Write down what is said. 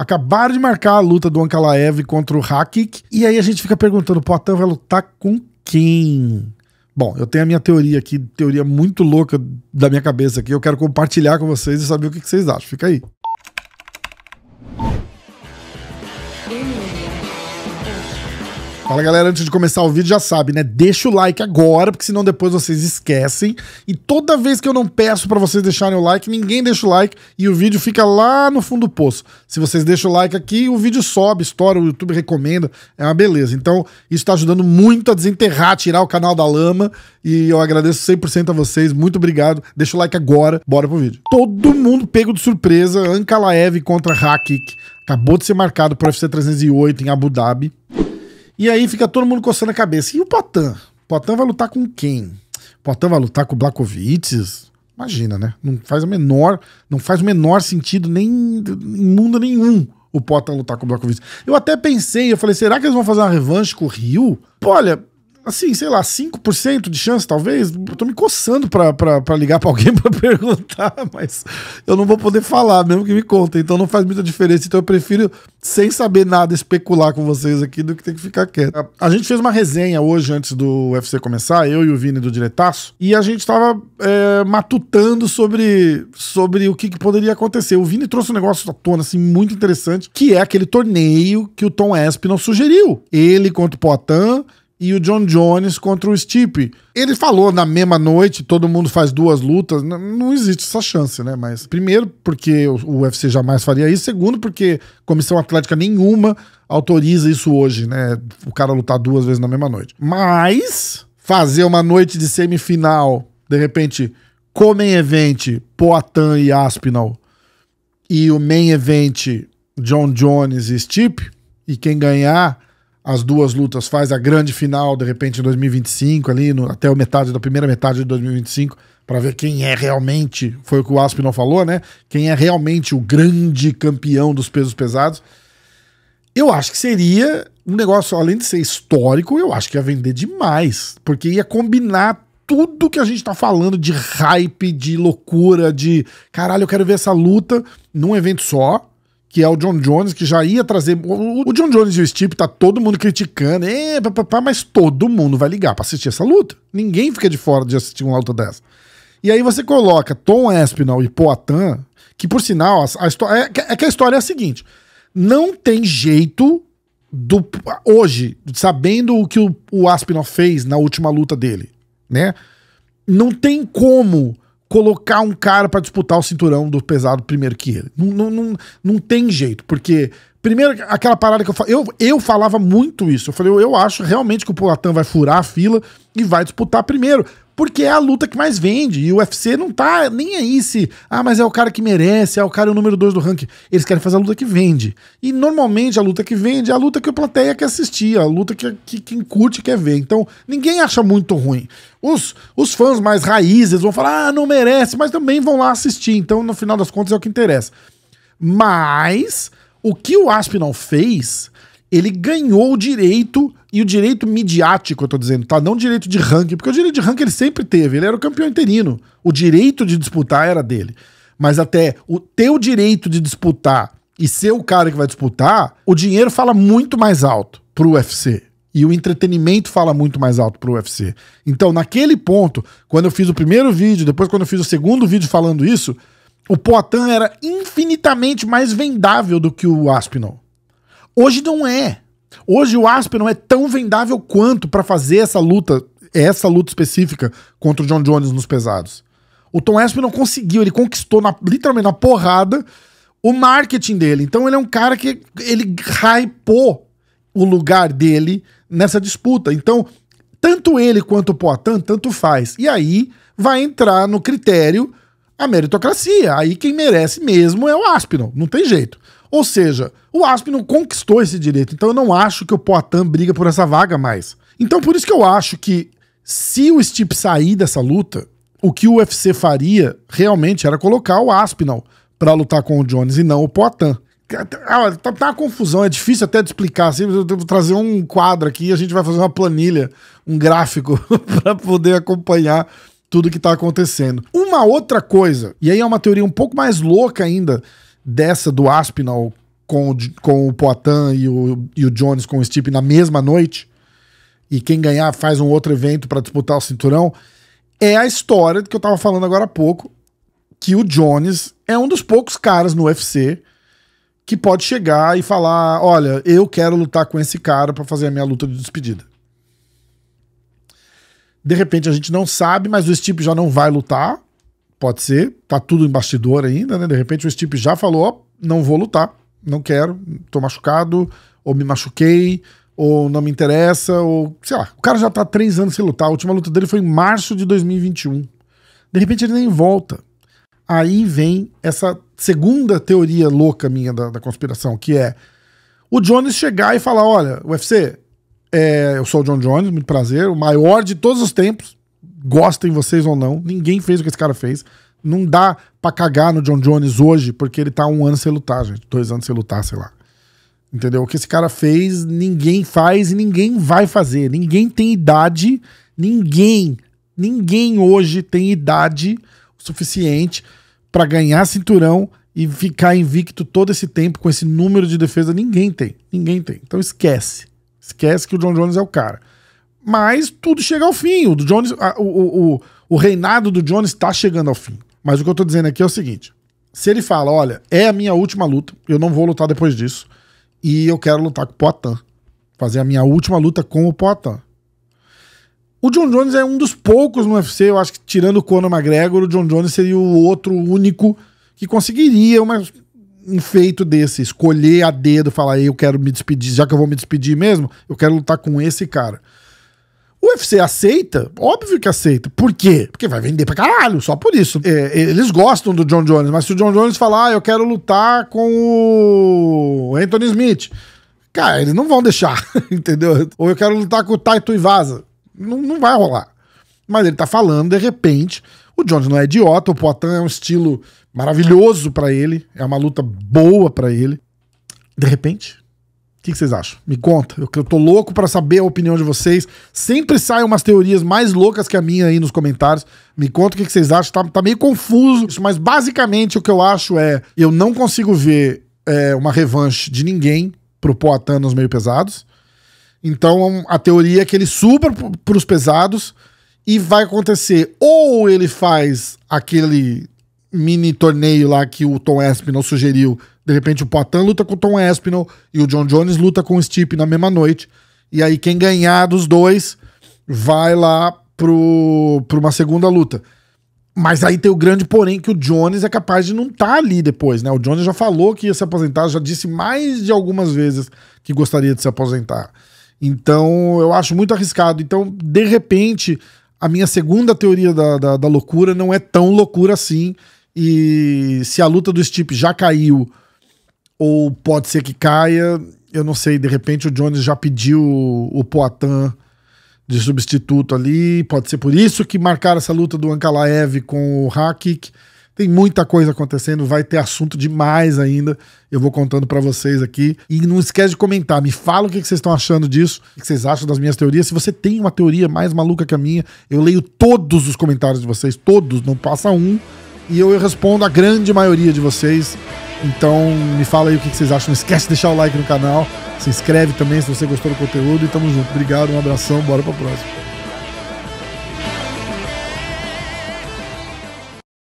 acabaram de marcar a luta do Ankalaev contra o Hakik. E aí a gente fica perguntando: o Poitin vai lutar com quem? Bom, eu tenho a minha teoria aqui, teoria muito louca da minha cabeça aqui. Eu quero compartilhar com vocês e saber o que vocês acham. Fica aí. Fala galera, antes de começar o vídeo já sabe, né? Deixa o like agora, porque senão depois vocês esquecem. E toda vez que eu não peço para vocês deixarem o like, ninguém deixa o like e o vídeo fica lá no fundo do poço. Se vocês deixam o like aqui, o vídeo sobe, estoura, o YouTube recomenda, é uma beleza. Então, isso tá ajudando muito a desenterrar, tirar o canal da lama e eu agradeço 100% a vocês. Muito obrigado. Deixa o like agora, bora pro vídeo. Todo mundo pego de surpresa, Ankalaev contra Hakik. Acabou de ser marcado pro UFC 308 em Abu Dhabi. E aí fica todo mundo coçando a cabeça. E o Potan? Potan vai lutar com quem? Potan vai lutar com o Blakovitz? Imagina, né? Não faz o menor, não faz o menor sentido nem em mundo nenhum o Potan lutar com o Blakovic. Eu até pensei, eu falei, será que eles vão fazer uma revanche com o Rio? Pô, olha, assim, sei lá, 5% de chance, talvez. Eu tô me coçando pra, pra, pra ligar pra alguém pra perguntar, mas eu não vou poder falar, mesmo que me contem. Então não faz muita diferença. Então eu prefiro, sem saber nada, especular com vocês aqui do que ter que ficar quieto. A, gente fez uma resenha hoje, antes do UFC começar, eu e o Vini do Diretaço, e a gente tava é, matutando sobre, sobre o que, que, poderia acontecer. O Vini trouxe um negócio à tona, assim, muito interessante, que é aquele torneio que o Tom Espinal sugeriu. Ele contra o Poitin, e o John Jones contra o Stipe. Ele falou na mesma noite, todo mundo faz duas lutas, não existe essa chance, né? Mas primeiro porque o UFC jamais faria isso, segundo porque comissão atlética nenhuma autoriza isso hoje, né? O cara lutar duas vezes na mesma noite. Mas fazer uma noite de semifinal, de repente, co-main Event, Poatan e Aspinall, e o Main Event, John Jones e Stipe, e quem ganhar as duas lutas, faz a grande final, de repente, em 2025, ali, no, até o metade da primeira metade de 2025, para ver quem é realmente, foi o que o Asp não falou, né? Quem é realmente o grande campeão dos pesos pesados. Eu acho que seria um negócio, além de ser histórico, eu acho que ia vender demais, porque ia combinar tudo que a gente tá falando de hype, de loucura, de caralho, eu quero ver essa luta num evento só que é o John Jones, que já ia trazer. O John Jones e o Stipe tá todo mundo criticando, é, papapá, mas todo mundo vai ligar pra assistir essa luta. Ninguém fica de fora de assistir uma luta dessa. E aí você coloca Tom Espinal e Poatan, que por sinal, a, a é, é que a história é a seguinte: não tem jeito do hoje, sabendo o que o, o Aspinall fez na última luta dele, né? Não tem como colocar um cara para disputar o cinturão do pesado primeiro que ele. Não, não, não, não tem jeito, porque Primeiro, aquela parada que eu, eu Eu falava muito isso. Eu falei, eu, eu acho realmente que o Polatan vai furar a fila e vai disputar primeiro. Porque é a luta que mais vende. E o UFC não tá nem aí se. Ah, mas é o cara que merece, é o cara é o número dois do ranking. Eles querem fazer a luta que vende. E normalmente a luta que vende é a luta que a plateia quer assistir, a luta que, que quem curte quer ver. Então ninguém acha muito ruim. Os, os fãs mais raízes vão falar, ah, não merece, mas também vão lá assistir. Então no final das contas é o que interessa. Mas o que o Aspinall fez, ele ganhou o direito, e o direito midiático, eu tô dizendo, tá? Não direito de ranking, porque o direito de ranking ele sempre teve, ele era o campeão interino. O direito de disputar era dele. Mas até o ter o direito de disputar e ser o cara que vai disputar, o dinheiro fala muito mais alto pro UFC. E o entretenimento fala muito mais alto pro UFC. Então, naquele ponto, quando eu fiz o primeiro vídeo, depois quando eu fiz o segundo vídeo falando isso, o Poitin era infinitamente mais vendável do que o Aspinall. Hoje não é. Hoje o Aspinall é tão vendável quanto para fazer essa luta, essa luta específica contra o John Jones nos pesados. O Tom Aspinall conseguiu, ele conquistou na, literalmente na porrada o marketing dele. Então ele é um cara que ele hypou o lugar dele nessa disputa. Então, tanto ele quanto o Poitin, tanto faz. E aí vai entrar no critério a meritocracia. Aí quem merece mesmo é o Aspinall, não tem jeito. Ou seja, o Aspinall conquistou esse direito, então eu não acho que o Poitin briga por essa vaga mais. Então por isso que eu acho que se o Stipe sair dessa luta, o que o UFC faria realmente era colocar o Aspinall para lutar com o Jones e não o Poitin. Ah, tá, tá, uma confusão, é difícil até de explicar. Assim, eu vou trazer um quadro aqui e a gente vai fazer uma planilha, um gráfico, para poder acompanhar tudo que está acontecendo. Uma outra coisa, e aí é uma teoria um pouco mais louca ainda, dessa do Aspinall com o, com o Poitin e o, e o Jones com o Stipe na mesma noite, e quem ganhar faz um outro evento para disputar o cinturão, é a história que eu estava falando agora há pouco, que o Jones é um dos poucos caras no UFC que pode chegar e falar: olha, eu quero lutar com esse cara para fazer a minha luta de despedida. De repente a gente não sabe, mas o Stipe já não vai lutar. Pode ser, tá tudo em bastidor ainda, né? De repente o Stipe já falou: oh, não vou lutar, não quero, tô machucado, ou me machuquei, ou não me interessa, ou sei lá. O cara já tá três anos sem lutar. A última luta dele foi em março de 2021. De repente ele nem volta. Aí vem essa segunda teoria louca minha da, da conspiração, que é o Jones chegar e falar: olha, UFC, é, eu sou o John Jones, muito prazer. O maior de todos os tempos. Gostem vocês ou não. Ninguém fez o que esse cara fez. Não dá pra cagar no John Jones hoje, porque ele tá um ano sem lutar, gente. Dois anos sem lutar, sei lá. Entendeu? O que esse cara fez, ninguém faz e ninguém vai fazer. Ninguém tem idade. Ninguém, ninguém hoje tem idade suficiente para ganhar cinturão e ficar invicto todo esse tempo com esse número de defesa. Ninguém tem. Ninguém tem. Então esquece esquece que o John Jones é o cara. Mas tudo chega ao fim. O, Jones, a, o, o, o reinado do Jones está chegando ao fim. Mas o que eu tô dizendo aqui é o seguinte: se ele fala, olha, é a minha última luta, eu não vou lutar depois disso, e eu quero lutar com o Poitin, fazer a minha última luta com o Poitin. O John Jones é um dos poucos no UFC, eu acho que tirando o Conor McGregor, o John Jones seria o outro único que conseguiria uma um feito desse, escolher a dedo, falar, eu quero me despedir, já que eu vou me despedir mesmo, eu quero lutar com esse cara. O UFC aceita? Óbvio que aceita. Por quê? Porque vai vender pra caralho, só por isso. É, eles gostam do John Jones, mas se o John Jones falar, ah, eu quero lutar com o Anthony Smith, cara, eles não vão deixar, entendeu? Ou eu quero lutar com o Taito Ivasa. Não, não vai rolar. Mas ele tá falando, de repente, o Jones não é idiota, o Poitin é um estilo maravilhoso para ele, é uma luta boa para ele. De repente, o que, que, vocês acham? Me conta. Eu, eu tô louco para saber a opinião de vocês. Sempre saem umas teorias mais loucas que a minha aí nos comentários. Me conta o que, que vocês acham. Tá, tá, meio confuso, mas basicamente o que eu acho é: eu não consigo ver é, uma revanche de ninguém pro Poatan nos meio pesados. Então a teoria é que ele suba pros pesados e vai acontecer ou ele faz aquele mini torneio lá que o Tom Aspinall sugeriu. De repente o Poitin luta com o Tom Aspinall e o John Jones luta com o Stipe na mesma noite. E aí quem ganhar dos dois vai lá pro, pro uma segunda luta. Mas aí tem o grande porém que o Jones é capaz de não estar tá ali depois, né? O Jones já falou que ia se aposentar, já disse mais de algumas vezes que gostaria de se aposentar. Então eu acho muito arriscado. Então, de repente, a minha segunda teoria da, da, da loucura não é tão loucura assim e se a luta do Stipe já caiu, ou pode ser que caia, eu não sei. De repente o Jones já pediu o Poitin de substituto ali. Pode ser por isso que marcaram essa luta do Ankalaev com o Hakik. Tem muita coisa acontecendo, vai ter assunto demais ainda. Eu vou contando para vocês aqui. E não esquece de comentar, me fala o que vocês estão achando disso, o que vocês acham das minhas teorias. Se você tem uma teoria mais maluca que a minha, eu leio todos os comentários de vocês, todos, não passa um e eu respondo a grande maioria de vocês. Então me fala aí o que vocês acham. Não esquece de deixar o like no canal. Se inscreve também se você gostou do conteúdo. E tamo junto. Obrigado, um abração. Bora pra próxima.